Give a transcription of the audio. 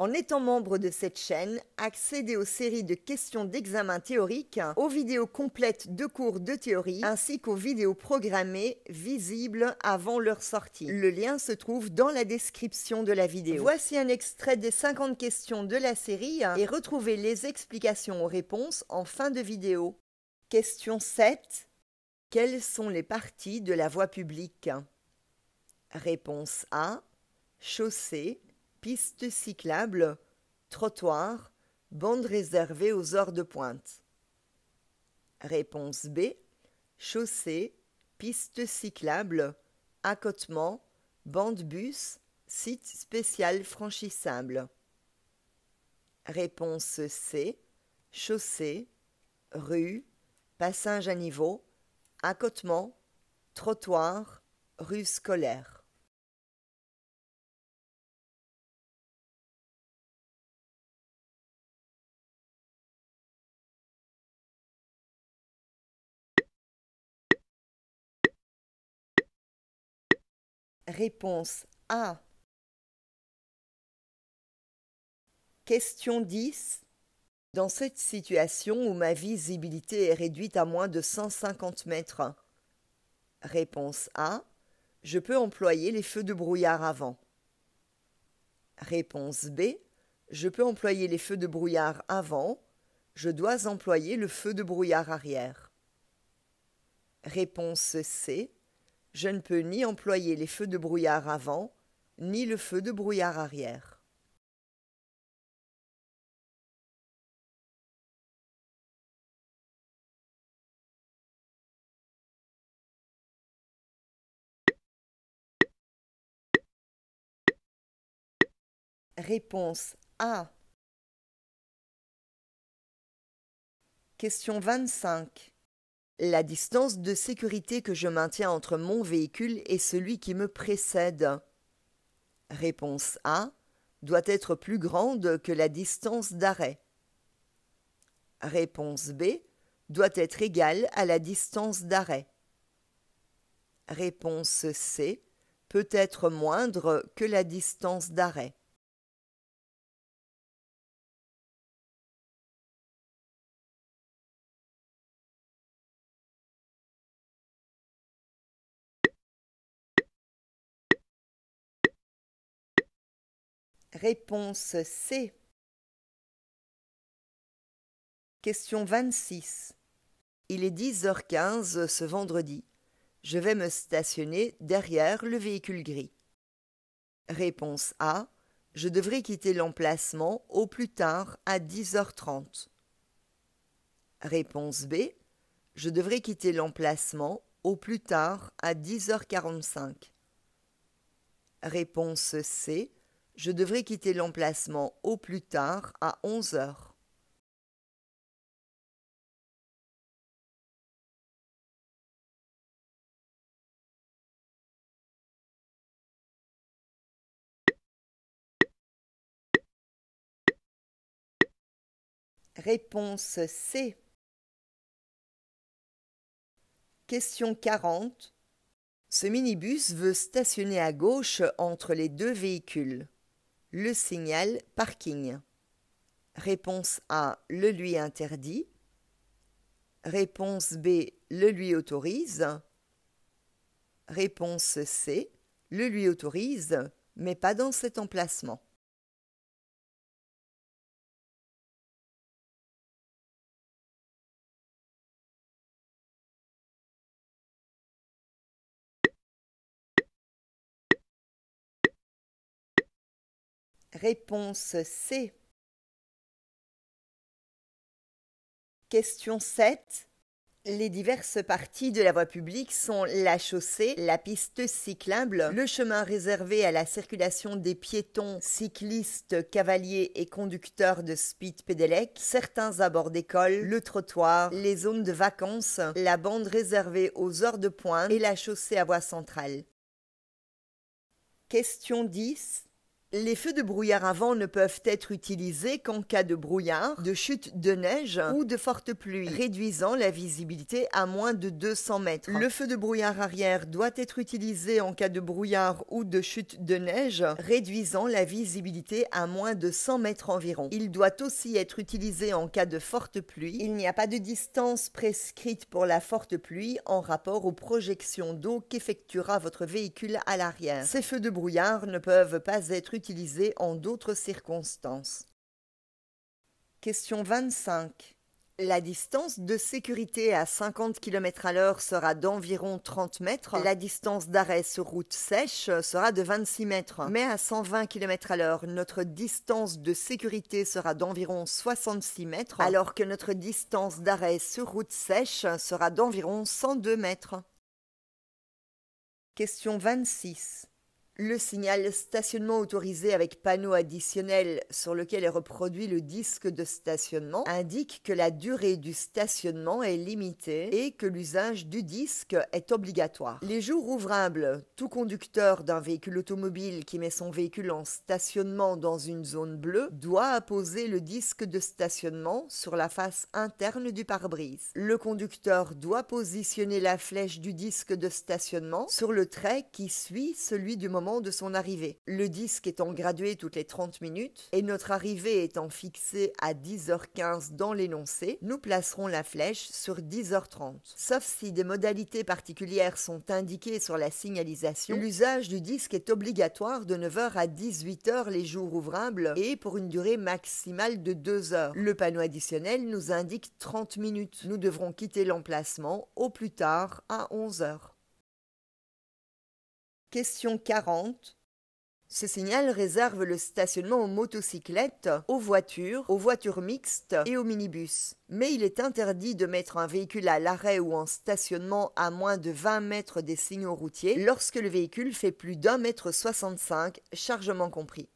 En étant membre de cette chaîne, accédez aux séries de questions d'examen théorique, aux vidéos complètes de cours de théorie, ainsi qu'aux vidéos programmées visibles avant leur sortie. Le lien se trouve dans la description de la vidéo. Voici un extrait des 50 questions de la série et retrouvez les explications aux réponses en fin de vidéo. Question 7. Quelles sont les parties de la voie publique Réponse A. Chaussée, Piste cyclable, trottoir, bande réservée aux heures de pointe. Réponse B. Chaussée, piste cyclable, accotement, bande bus, site spécial franchissable. Réponse C. Chaussée, rue, passage à niveau, accotement, trottoir, rue scolaire. Réponse A. Question 10. Dans cette situation où ma visibilité est réduite à moins de 150 mètres. Réponse A. Je peux employer les feux de brouillard avant. Réponse B. Je peux employer les feux de brouillard avant. Je dois employer le feu de brouillard arrière. Réponse C je ne peux ni employer les feux de brouillard avant, ni le feu de brouillard arrière. Réponse A. Question 25 la distance de sécurité que je maintiens entre mon véhicule et celui qui me précède Réponse A doit être plus grande que la distance d'arrêt. Réponse B doit être égale à la distance d'arrêt. Réponse C peut être moindre que la distance d'arrêt. Réponse C. Question 26. Il est 10h15 ce vendredi. Je vais me stationner derrière le véhicule gris. Réponse A. Je devrais quitter l'emplacement au plus tard à 10h30. Réponse B. Je devrais quitter l'emplacement au plus tard à 10h45. Réponse C. Je devrais quitter l'emplacement au plus tard à 11 heures. Réponse C. Question 40. Ce minibus veut stationner à gauche entre les deux véhicules le signal parking. Réponse A, le lui interdit. Réponse B, le lui autorise. Réponse C, le lui autorise, mais pas dans cet emplacement. Réponse C. Question 7. Les diverses parties de la voie publique sont la chaussée, la piste cyclable, le chemin réservé à la circulation des piétons, cyclistes, cavaliers et conducteurs de speed pédélec, certains abords d'école, le trottoir, les zones de vacances, la bande réservée aux heures de pointe et la chaussée à voie centrale. Question 10. Les feux de brouillard avant ne peuvent être utilisés qu'en cas de brouillard, de chute de neige ou de forte pluie, réduisant la visibilité à moins de 200 mètres. Le feu de brouillard arrière doit être utilisé en cas de brouillard ou de chute de neige, réduisant la visibilité à moins de 100 mètres environ. Il doit aussi être utilisé en cas de forte pluie. Il n'y a pas de distance prescrite pour la forte pluie en rapport aux projections d'eau qu'effectuera votre véhicule à l'arrière. Ces feux de brouillard ne peuvent pas être utilisé en d'autres circonstances. Question 25. La distance de sécurité à 50 km à l'heure sera d'environ 30 mètres. La distance d'arrêt sur route sèche sera de 26 mètres. Mais à 120 km à l'heure, notre distance de sécurité sera d'environ 66 mètres, alors que notre distance d'arrêt sur route sèche sera d'environ 102 mètres. Question 26. Le signal stationnement autorisé avec panneau additionnel sur lequel est reproduit le disque de stationnement indique que la durée du stationnement est limitée et que l'usage du disque est obligatoire. Les jours ouvrables, tout conducteur d'un véhicule automobile qui met son véhicule en stationnement dans une zone bleue doit apposer le disque de stationnement sur la face interne du pare-brise. Le conducteur doit positionner la flèche du disque de stationnement sur le trait qui suit celui du moment de son arrivée. Le disque étant gradué toutes les 30 minutes et notre arrivée étant fixée à 10h15 dans l'énoncé, nous placerons la flèche sur 10h30. Sauf si des modalités particulières sont indiquées sur la signalisation, l'usage du disque est obligatoire de 9h à 18h les jours ouvrables et pour une durée maximale de 2 heures. Le panneau additionnel nous indique 30 minutes. Nous devrons quitter l'emplacement au plus tard à 11 h Question 40. Ce signal réserve le stationnement aux motocyclettes, aux voitures, aux voitures mixtes et aux minibus. Mais il est interdit de mettre un véhicule à l'arrêt ou en stationnement à moins de 20 mètres des signaux routiers lorsque le véhicule fait plus d'un mètre soixante-cinq, chargement compris.